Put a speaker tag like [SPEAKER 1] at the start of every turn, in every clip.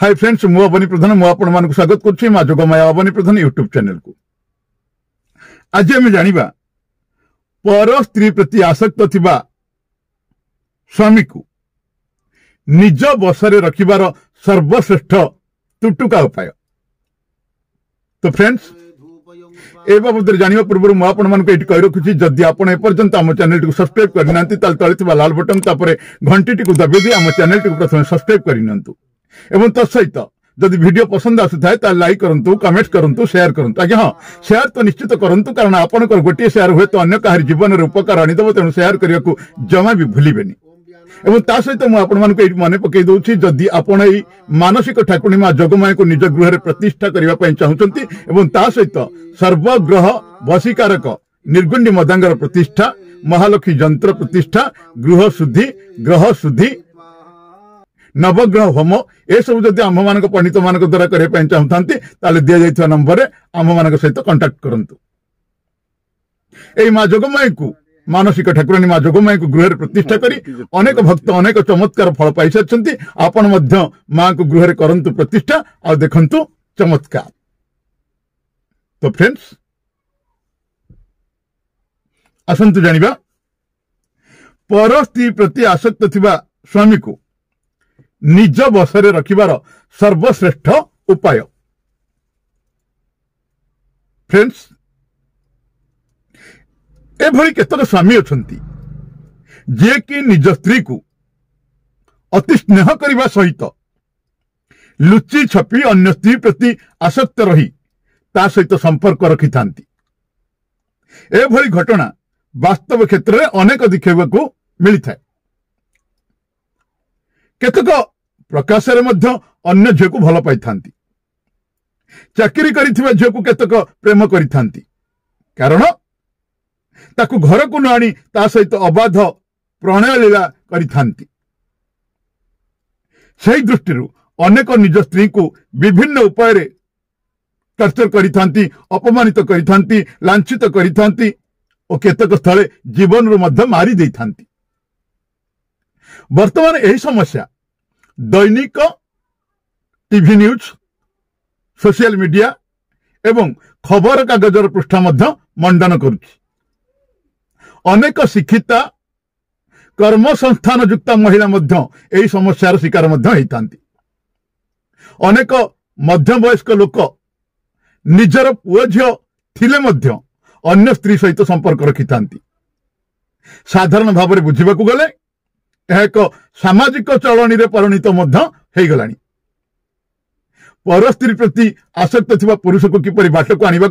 [SPEAKER 1] hi friends Avani प्रधान मुझे स्वागत करोगमय अवनी प्रधान YouTube चेल को आज आम जाना पर स्त्री प्रति आसक्त स्वामी को निज बसरे रखार सर्वश्रेष्ठ तुटुका उपाय तो फ्रेंड्स ए बाबद जाना पूर्व मुझे कही रखुच्छी जदि आपर्यंत आम चेल टी सब्सक्राइब करना तले लाल बटन तापर घंटी टी दबे आम चेल टी प्रथम सब्सक्राइब करनी एवं तत्सहित जदि भिडियो पसंद आसता है लाइक करूँ कमेंट करूँ सेयार कर हाँ सेयार तो निश्चित करूँ कारण आपण गोटे सेयार हूं तो अं कह जीवन उपकार आनीद तेणु सेयार करने को जमा भी भूलिए सहित मुझे मन पकई जदि आपण य मानसिक ठाकुरी माँ जगमाय को निज गृह प्रतिष्ठा करने चाहते सहित सर्वग्रह वशीकारक निर्गुंडी मदांगर प्रतिष्ठा महालक्ष्मी जंत्र प्रतिष्ठा गृह शुद्धि ग्रह शुद्धि ନବଗ୍ରହ ହୋମ ଏସବୁ ଯଦି ଆମ୍ଭମାନଙ୍କ ପଣ୍ଡିତମାନଙ୍କ ଦ୍ୱାରା କରିବା ପାଇଁ ଚାହୁଁଥାନ୍ତି ତାହେଲେ ଦିଆଯାଇଥିବା ନମ୍ବରରେ ଆମ୍ଭମାନଙ୍କ ସହିତ କଣ୍ଟାକ୍ଟ କରନ୍ତୁ ଏଇ ମା ଯୋଗମାଈଙ୍କୁ ମାନସିକ ଠାକୁରାଣୀ ମା ଯୋଗମାଈଙ୍କୁ ଗୃହରେ ପ୍ରତିଷ୍ଠା କରି ଅନେକ ଭକ୍ତ ଅନେକ ଚମତ୍କାର ଫଳ ପାଇସାରିଛନ୍ତି ଆପଣ ମଧ୍ୟ ମାଙ୍କୁ ଗୃହରେ କରନ୍ତୁ ପ୍ରତିଷ୍ଠା ଆଉ ଦେଖନ୍ତୁ ଚମତ୍କାର ତ ଫ୍ରେଣ୍ଡସ୍ ଆସନ୍ତୁ ଜାଣିବା ପର ସ୍ତ୍ରୀ ପ୍ରତି ଆସକ୍ତ ଥିବା ସ୍ୱାମୀକୁ ନିଜ ବଶରେ ରଖିବାର ସର୍ବଶ୍ରେଷ୍ଠ ଉପାୟ ଫ୍ରେଣ୍ଡସ୍ ଏଭଳି କେତେକ ସ୍ୱାମୀ ଅଛନ୍ତି ଯିଏକି ନିଜ ସ୍ତ୍ରୀକୁ ଅତି ସ୍ନେହ କରିବା ସହିତ ଲୁଚି ଛପି ଅନ୍ୟ ସ୍ତ୍ରୀ ପ୍ରତି ଆସକ୍ତ ରହି ତା ସହିତ ସମ୍ପର୍କ ରଖିଥାନ୍ତି ଏଭଳି ଘଟଣା ବାସ୍ତବ କ୍ଷେତ୍ରରେ ଅନେକ ଦେଖାଇବାକୁ ମିଳିଥାଏ କେତେକ ପ୍ରକାଶରେ ମଧ୍ୟ ଅନ୍ୟ ଝିଅକୁ ଭଲ ପାଇଥାନ୍ତି ଚାକିରି କରିଥିବା ଝିଅକୁ କେତେକ ପ୍ରେମ କରିଥାନ୍ତି କାରଣ ତାକୁ ଘରକୁ ନ ଆଣି ତା ସହିତ ଅବାଧ ପ୍ରଣୟ ଲୀଳା କରିଥାନ୍ତି ସେହି ଦୃଷ୍ଟିରୁ ଅନେକ ନିଜ ସ୍ତ୍ରୀଙ୍କୁ ବିଭିନ୍ନ ଉପାୟରେ ଟର୍ଚର କରିଥାନ୍ତି ଅପମାନିତ କରିଥାନ୍ତି ଲାଞ୍ଛିତ କରିଥାନ୍ତି ଓ କେତେକ ସ୍ଥଳେ ଜୀବନରୁ ମଧ୍ୟ ମାରି ଦେଇଥାନ୍ତି ବର୍ତ୍ତମାନ ଏହି ସମସ୍ୟା ଦୈନିକ ଟିଭି ନ୍ୟୁଜ୍ ସୋସିଆଲ ମିଡ଼ିଆ ଏବଂ ଖବରକାଗଜର ପୃଷ୍ଠା ମଧ୍ୟ ମଣ୍ଡନ କରୁଛି ଅନେକ ଶିକ୍ଷିତା କର୍ମସଂସ୍ଥାନ ଯୁକ୍ତ ମହିଳା ମଧ୍ୟ ଏହି ସମସ୍ୟାର ଶିକାର ମଧ୍ୟ ହୋଇଥାନ୍ତି ଅନେକ ମଧ୍ୟବୟସ୍କ ଲୋକ ନିଜର ପୁଅ ଝିଅ ଥିଲେ ମଧ୍ୟ ଅନ୍ୟ ସ୍ତ୍ରୀ ସହିତ ସମ୍ପର୍କ ରଖିଥାନ୍ତି ସାଧାରଣ ଭାବରେ ବୁଝିବାକୁ ଗଲେ एक सामाजिक चलणी पर स्त्री प्रति आसक्त थोड़ा पुरुष को किपर बाट को आने को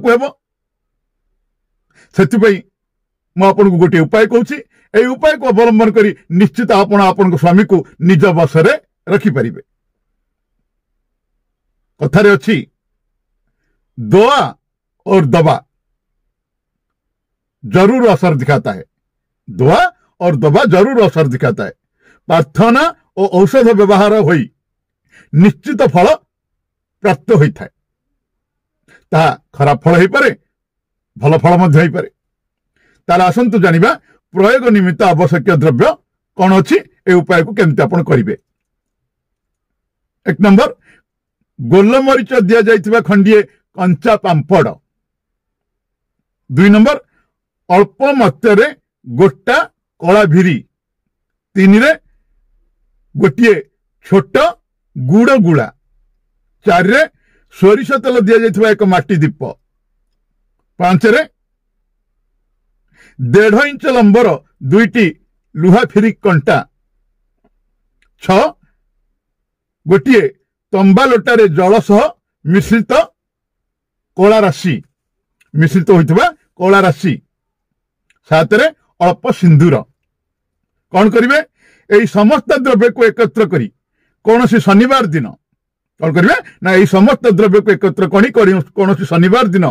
[SPEAKER 1] आपण को गोटे उपाय कह उपाय को अवलंबन कर निश्चित आप आपण स्वामी को निज बस रखिपर कथार अच्छी दोआ और दबा जरूर असर दिखाता है दोआ और दवा जरूर असर दिखाता है ପ୍ରାର୍ଥନା ଓ ଔଷଧ ବ୍ୟବହାର ହୋଇ ନିଶ୍ଚିତ ଫଳ ପ୍ରାପ୍ତ ହୋଇଥାଏ ତାହା ଖରାପ ଫଳ ହୋଇପାରେ ଭଲ ଫଳ ମଧ୍ୟ ହୋଇପାରେ ତାହେଲେ ଆସନ୍ତୁ ଜାଣିବା ପ୍ରୟୋଗ ନିମିତ୍ତ ଆବଶ୍ୟକୀୟ ଦ୍ରବ୍ୟ କ'ଣ ଅଛି ଏ ଉପାୟକୁ କେମିତି ଆପଣ କରିବେ ଏକ ନମ୍ବର ଗୋଲମରିଚ ଦିଆଯାଇଥିବା ଖଣ୍ଡିଏ କଞ୍ଚା ପାମ୍ପଡ଼ ଦୁଇ ନମ୍ବର ଅଳ୍ପ ମାତ୍ରାରେ ଗୋଟା କଳା ଭିରି ତିନିରେ ଗୋଟିଏ ଛୋଟ ଗୁଡ଼ ଗୁଳା ଚାରିରେ ସୋରିଷ ତେଲ ଦିଆଯାଇଥିବା ଏକ ମାଟି ଦୀପ ପାଞ୍ଚରେ ଦେଢ଼ ଇଞ୍ଚ ଲମ୍ବର ଦୁଇଟି ଲୁହା ଫିରି କଣ୍ଟା ଛଅ ଗୋଟିଏ ତମ୍ବା ଲୋଟାରେ ଜଳ ସହ ମିଶ୍ରିତ କଳା ରାଶି ମିଶ୍ରିତ ହୋଇଥିବା କଳା ରାଶି ସାତରେ ଅଳ୍ପ ସିନ୍ଦୁର କ'ଣ କରିବେ ଏଇ ସମସ୍ତ ଦ୍ରବ୍ୟକୁ ଏକତ୍ର କରି କୌଣସି ଶନିବାର ଦିନ କ'ଣ କରିବେ ନା ଏଇ ସମସ୍ତ ଦ୍ରବ୍ୟକୁ ଏକତ୍ର କରି କୌଣସି ଶନିବାର ଦିନ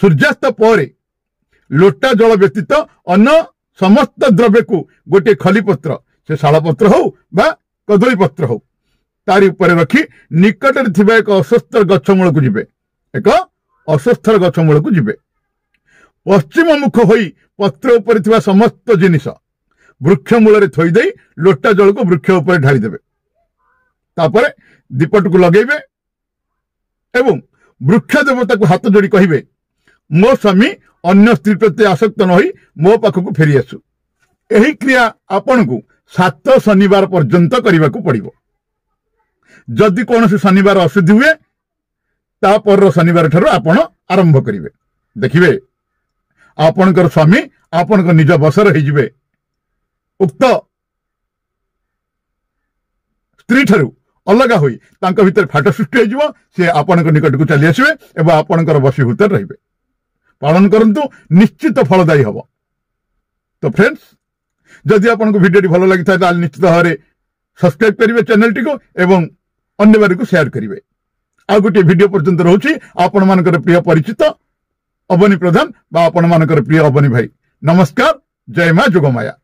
[SPEAKER 1] ସୂର୍ଯ୍ୟାସ୍ତ ପରେ ଲୋଟା ଜଳ ବ୍ୟତୀତ ଅନ୍ୟ ସମସ୍ତ ଦ୍ରବ୍ୟକୁ ଗୋଟିଏ ଖଲିପତ୍ର ସେ ଶାଳପତ୍ର ହଉ ବା କଦଳୀ ପତ୍ର ହଉ ତାରି ଉପରେ ରଖି ନିକଟରେ ଥିବା ଏକ ଅସ୍ୱସ୍ଥ ଗଛ ମୂଳକୁ ଯିବେ ଏକ ଅସ୍ୱସ୍ଥ ଗଛ ମୂଳକୁ ଯିବେ ପଶ୍ଚିମ ମୁଖ ହୋଇ ପତ୍ର ଉପରେ ଥିବା ସମସ୍ତ ଜିନିଷ ବୃକ୍ଷ ମୂଳରେ ଥୋଇଦେଇ ଲୋଟା ଜଳକୁ ବୃକ୍ଷ ଉପରେ ଢାଳିଦେବେ ତାପରେ ଦୀପଟିକୁ ଲଗେଇବେ ଏବଂ ବୃକ୍ଷ ଦେବତାକୁ ହାତ ଯୋଡ଼ି କହିବେ ମୋ ସ୍ୱାମୀ ଅନ୍ୟ ସ୍ତ୍ରୀ ପ୍ରତି ଆସକ୍ତ ନ ହୋଇ ମୋ ପାଖକୁ ଫେରିଆସୁ ଏହି କ୍ରିୟା ଆପଣଙ୍କୁ ସାତ ଶନିବାର ପର୍ଯ୍ୟନ୍ତ କରିବାକୁ ପଡ଼ିବ ଯଦି କୌଣସି ଶନିବାର ଅଶୁଦ୍ଧି ହୁଏ ତା ପରର ଶନିବାର ଠାରୁ ଆପଣ ଆରମ୍ଭ କରିବେ ଦେଖିବେ ଆପଣଙ୍କର ସ୍ୱାମୀ ଆପଣଙ୍କ ନିଜ ବସର ହେଇଯିବେ ଉକ୍ତ ସ୍ତ୍ରୀଠାରୁ ଅଲଗା ହୋଇ ତାଙ୍କ ଭିତରେ ଫାଟ ସୃଷ୍ଟି ହୋଇଯିବ ସେ ଆପଣଙ୍କ ନିକଟକୁ ଚାଲି ଆସିବେ ଏବଂ ଆପଣଙ୍କର ବଶୀଭୂତରେ ରହିବେ ପାଳନ କରନ୍ତୁ ନିଶ୍ଚିତ ଫଳଦାୟୀ ହେବ ତ ଫ୍ରେଣ୍ଡସ୍ ଯଦି ଆପଣଙ୍କୁ ଭିଡ଼ିଓଟି ଭଲ ଲାଗିଥାଏ ତାହେଲେ ନିଶ୍ଚିତ ଭାବରେ ସବସ୍କ୍ରାଇବ୍ କରିବେ ଚ୍ୟାନେଲଟିକୁ ଏବଂ ଅନ୍ୟମାନଙ୍କୁ ସେୟାର କରିବେ ଆଉ ଗୋଟିଏ ଭିଡ଼ିଓ ପର୍ଯ୍ୟନ୍ତ ରହୁଛି ଆପଣମାନଙ୍କର ପ୍ରିୟ ପରିଚିତ ଅବନୀ ପ୍ରଧାନ ବା ଆପଣମାନଙ୍କର ପ୍ରିୟ ଅବନୀ ଭାଇ ନମସ୍କାର ଜୟ ମା ଯୋଗମାୟା